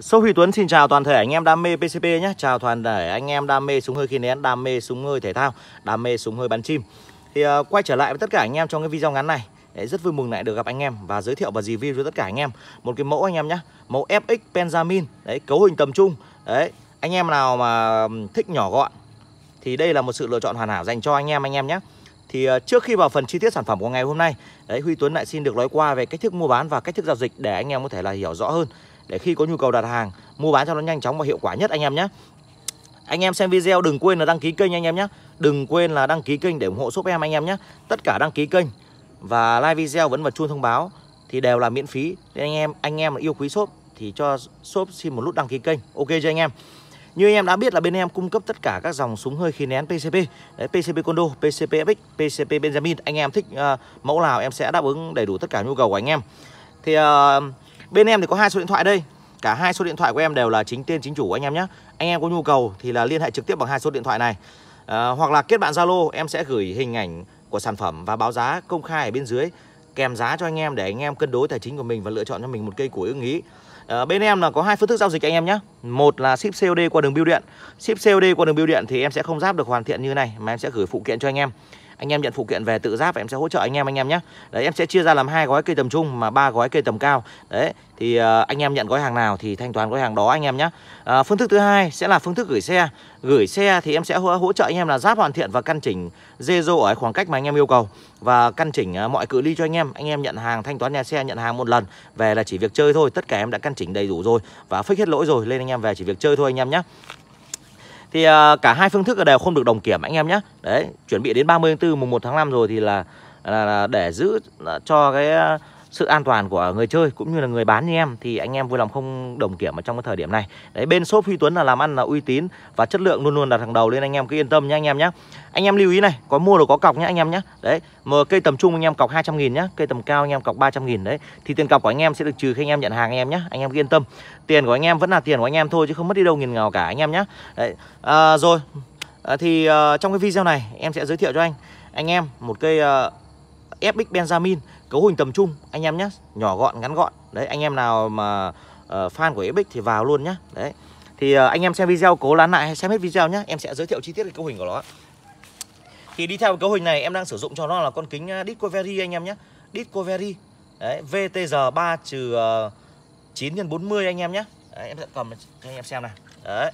Sâu Huy Tuấn xin chào toàn thể anh em đam mê PCP nhé Chào toàn thể anh em đam mê súng hơi khí nén, đam mê súng hơi thể thao, đam mê súng hơi bắn chim Thì uh, quay trở lại với tất cả anh em trong cái video ngắn này Rất vui mừng lại được gặp anh em và giới thiệu và review với tất cả anh em Một cái mẫu anh em nhé, mẫu FX Benjamin Đấy, cấu hình tầm trung Đấy, anh em nào mà thích nhỏ gọn Thì đây là một sự lựa chọn hoàn hảo dành cho anh em anh em nhé thì ờ, trước khi vào phần chi tiết sản phẩm của ngày hôm nay đấy Huy Tuấn lại xin được nói qua về cách thức mua bán và cách thức giao dịch để anh em có thể là hiểu rõ hơn để khi có nhu cầu đặt hàng mua bán cho nó nhanh chóng và hiệu quả nhất anh em nhé anh em xem video đừng quên là đăng ký kênh anh em nhé Đừng quên là đăng ký kênh để ủng hộ giúp em anh em nhé Tất cả đăng ký kênh Và like video vẫn vào chuông thông báo Thì đều là miễn phí Nên anh em anh em yêu quý shop Thì cho shop xin một lúc đăng ký kênh Ok cho anh em như anh em đã biết là bên em cung cấp tất cả các dòng súng hơi khí nén PCP Đấy, PCP Condo, PCP FX, PCP Benjamin Anh em thích uh, mẫu nào em sẽ đáp ứng đầy đủ tất cả nhu cầu của anh em Thì uh, Bên em thì có hai số điện thoại đây. Cả hai số điện thoại của em đều là chính tên chính chủ anh em nhé. Anh em có nhu cầu thì là liên hệ trực tiếp bằng hai số điện thoại này. À, hoặc là kết bạn Zalo, em sẽ gửi hình ảnh của sản phẩm và báo giá công khai ở bên dưới kèm giá cho anh em để anh em cân đối tài chính của mình và lựa chọn cho mình một cây củi ưng ý. À, bên em là có hai phương thức giao dịch anh em nhé. Một là ship COD qua đường bưu điện. Ship COD qua đường bưu điện thì em sẽ không giáp được hoàn thiện như này mà em sẽ gửi phụ kiện cho anh em anh em nhận phụ kiện về tự giáp và em sẽ hỗ trợ anh em anh em nhé đấy em sẽ chia ra làm hai gói cây tầm trung mà ba gói cây tầm cao đấy thì uh, anh em nhận gói hàng nào thì thanh toán gói hàng đó anh em nhé uh, phương thức thứ hai sẽ là phương thức gửi xe gửi xe thì em sẽ hỗ, hỗ trợ anh em là giáp hoàn thiện và căn chỉnh dê rô ở khoảng cách mà anh em yêu cầu và căn chỉnh uh, mọi cự ly cho anh em anh em nhận hàng thanh toán nhà xe nhận hàng một lần về là chỉ việc chơi thôi tất cả em đã căn chỉnh đầy đủ rồi và fix hết lỗi rồi lên anh em về chỉ việc chơi thôi anh em nhé thì uh, cả hai phương thức đều không được đồng kiểm anh em nhé Đấy, chuẩn bị đến 30 tháng 4 mùng 1 tháng 5 rồi thì là, là, là để giữ à, cho cái à, sự an toàn của người chơi cũng như là người bán như em thì anh em vui lòng không đồng kiểm ở trong cái thời điểm này đấy bên shop Huy Tuấn là làm ăn là uy tín và chất lượng luôn luôn đặt hàng đầu nên anh em cứ yên tâm nhé anh em nhé anh em lưu ý này có mua được có cọc nhé anh em nhé đấy mà cây tầm trung anh em cọc 200 nghìn nhé cây tầm cao anh em cọc 300 nghìn đấy thì tiền cọc của anh em sẽ được trừ khi anh em nhận hàng anh em nhé anh em cứ yên tâm tiền của anh em vẫn là tiền của anh em thôi chứ không mất đi đâu nghìn ngào cả anh em nhé đấy à, rồi à, thì uh, trong cái video này em sẽ giới thiệu cho anh anh em một cây uh, FX Benjamin cấu hình tầm trung anh em nhé nhỏ gọn ngắn gọn đấy anh em nào mà uh, fan của epic thì vào luôn nhé đấy thì uh, anh em xem video cố lán lại hay xem hết video nhé em sẽ giới thiệu chi tiết cái cấu hình của nó thì đi theo cấu hình này em đang sử dụng cho nó là con kính ờ, Discovery anh em nhé Discovery đấy VTR 3 trừ 9 x 40 anh em nhé đấy, em sẽ cầm cho anh em xem này đấy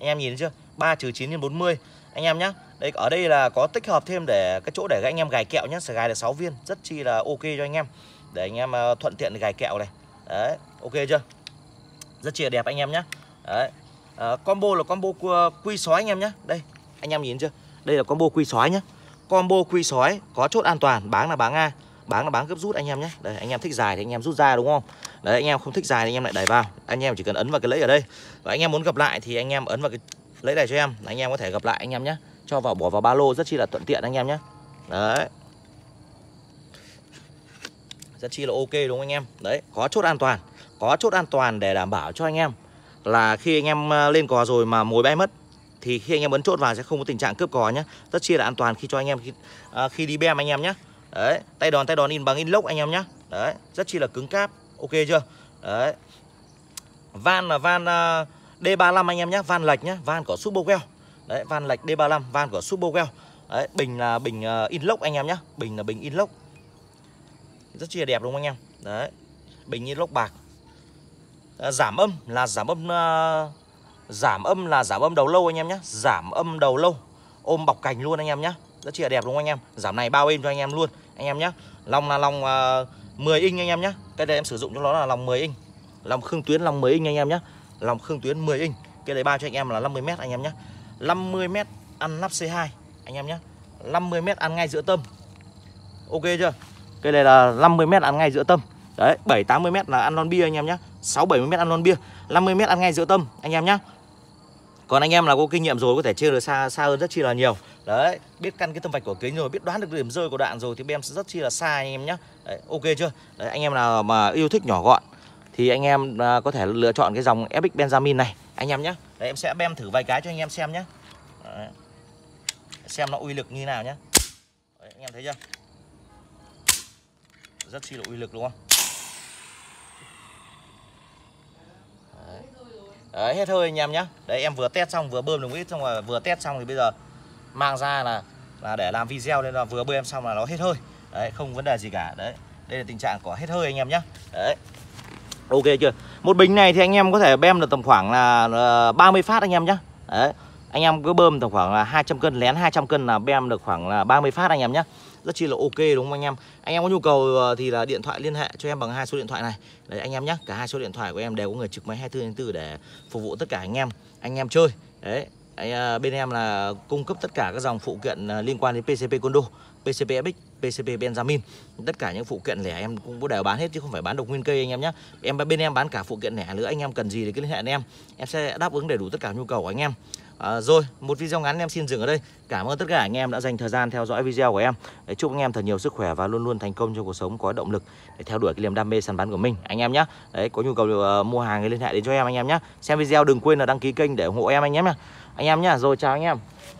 anh em nhìn chưa 3 trừ 9 x 40 anh em nhé đây ở đây là có tích hợp thêm để cái chỗ để anh em gài kẹo nhé sẽ gài được 6 viên rất chi là ok cho anh em để anh em thuận tiện gài kẹo này đấy ok chưa rất chi là đẹp anh em nhé đấy à, combo là combo quy sói anh em nhé đây anh em nhìn chưa đây là combo quy sói nhé combo quy sói có chốt an toàn bán là bán a bán là bán gấp rút anh em nhé đây, anh em thích dài thì anh em rút ra đúng không đấy anh em không thích dài thì anh em lại đẩy vào anh em chỉ cần ấn vào cái lấy ở đây và anh em muốn gặp lại thì anh em ấn vào cái lấy này cho em anh em có thể gặp lại anh em nhé cho vào bỏ vào ba lô rất chi là thuận tiện anh em nhé đấy rất chi là ok đúng không anh em đấy có chốt an toàn có chốt an toàn để đảm bảo cho anh em là khi anh em ờ, lên cò rồi mà mồi bay mất thì khi anh em ấn chốt vào sẽ không có tình trạng cướp cò nhé rất chi là an toàn khi cho anh em khi, à, khi đi bem anh em nhé đấy tay đòn tay đòn in bằng inox anh em nhé đấy rất chi là cứng cáp ok chưa đấy van là van uh, ờ, D35 anh em nhé van lệch nhé van có super well Đấy, van lệch D35, van của Superwell. Đấy, bình là bình ờ, inox anh em nhé Bình là bình inox. Rất chia đẹp đúng không anh em? Đấy. Bình inox bạc. Ờ, giảm âm là giảm âm ờ, giảm âm là giảm âm đầu lâu anh em nhé Giảm âm đầu lâu. Ôm bọc cành luôn anh em nhé Rất chia đẹp đúng không anh em? Giảm này bao êm cho anh em luôn anh em nhé Lòng là lòng uh, 10 inch anh em nhé Cái này em sử dụng cho nó là lòng 10 inch. Lòng khương tuyến lòng 10 inch anh em nhé Lòng khương tuyến 10 inch. Cái đấy bao cho anh em là 50 m anh em nhé 50m ăn nắp C2 anh em nhé 50m ăn ngay giữa tâm Ok chưa Cây này là 50m ăn ngay giữa tâm Đấy 7-80m là ăn lon bia anh em nhé 6 70 mét ăn lon bia 50 mét ăn ngay giữa tâm anh em nhé còn anh em là có kinh nghiệm rồi có thể chơi được xa xa hơn rất chi là nhiều. Đấy, biết căn cái tâm vạch của kính rồi, biết đoán được điểm rơi của đạn rồi thì em sẽ rất chi là xa anh em nhé Đấy, ok chưa? Đấy, anh em nào mà yêu thích nhỏ gọn thì anh em à, có thể lựa chọn cái dòng Epic Benjamin này anh em nhé Đấy, em sẽ bem thử vài cái cho anh em xem nhé Đấy. xem nó uy lực như nào nhé Đấy, anh em thấy chưa rất chi là uy lực đúng không Đấy. hết hơi anh em nhé Đấy em vừa test xong vừa bơm được ít xong rồi vừa test xong thì bây giờ mang ra là là để làm video nên là vừa bơm xong là nó hết hơi đấy không vấn đề gì cả đấy đây là tình trạng của hết hơi anh em nhé đấy Ok chưa? Một bình này thì anh em có thể bơm được tầm khoảng là 30 ờ, phát anh em nhé Đấy. Anh em cứ bơm tầm khoảng là 200 cân, lén 200 cân là bơm được khoảng là 30 phát anh em nhé Rất chi là ok đúng không anh em? Anh em có nhu cầu ờ, thì là điện thoại liên hệ cho em bằng hai số điện thoại này. Đấy anh em nhé, cả hai số điện thoại của em đều có người trực máy 24 trên 4 để phục vụ tất cả anh em, anh em chơi. Đấy. Ờ, bên em là cung cấp tất cả các dòng phụ kiện liên quan đến PCP Condo, PCP FX PCP Benjamin tất cả những phụ kiện lẻ em cũng đều bán hết chứ không phải bán độc nguyên cây anh em nhé em bên em bán cả phụ kiện lẻ nữa anh em cần gì thì cứ liên hệ anh em em sẽ đáp ứng đầy đủ tất cả nhu cầu của anh em À, rồi, một video ngắn em xin dừng ở đây. Cảm ơn tất cả anh em đã dành thời gian theo dõi video của em. Để chúc anh em thật nhiều sức khỏe và luôn luôn thành công trong cuộc sống có động lực để theo đuổi cái niềm đam mê sản bán của mình anh em nhé. Đấy, có nhu cầu uh, mua hàng thì liên hệ đến cho em anh em nhé. Xem video đừng quên là đăng ký kênh để ủng hộ em anh em nhé. Anh em nhé, rồi chào anh em.